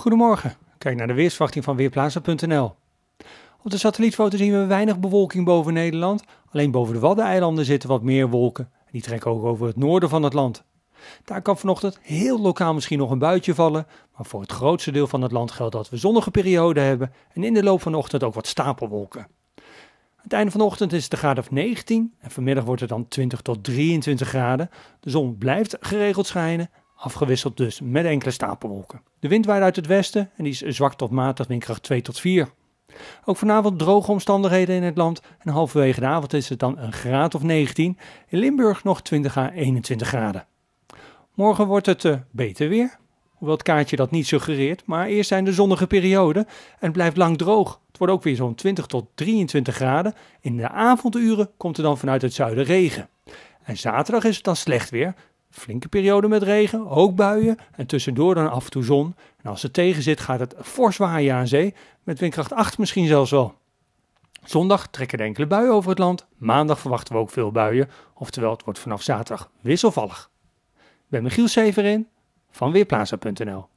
Goedemorgen, kijk naar de weersverwachting van Weerplaatsen.nl. Op de satellietfoto zien we weinig bewolking boven Nederland. Alleen boven de Waddeneilanden zitten wat meer wolken. die trekken ook over het noorden van het land. Daar kan vanochtend heel lokaal misschien nog een buitje vallen. Maar voor het grootste deel van het land geldt dat we zonnige perioden hebben. En in de loop van de ochtend ook wat stapelwolken. Aan het einde van de ochtend is het de graad of 19 en vanmiddag wordt het dan 20 tot 23 graden. De zon blijft geregeld schijnen afgewisseld dus met enkele stapelwolken. De wind waait uit het westen en die is zwak tot matig, windkracht 2 tot 4. Ook vanavond droge omstandigheden in het land en halverwege de avond is het dan een graad of 19, in Limburg nog 20 à 21 graden. Morgen wordt het eh, beter weer, hoewel het kaartje dat niet suggereert, maar eerst zijn de zonnige perioden en het blijft lang droog. Het wordt ook weer zo'n 20 tot 23 graden. In de avonduren komt er dan vanuit het zuiden regen. En zaterdag is het dan slecht weer, flinke periode met regen, ook buien en tussendoor dan af en toe zon. En als het tegen zit, gaat het fors waaien aan zee, met windkracht 8 misschien zelfs wel. Zondag trekken enkele buien over het land, maandag verwachten we ook veel buien, oftewel het wordt vanaf zaterdag wisselvallig. Ik ben Michiel Severin van Weerplaza.nl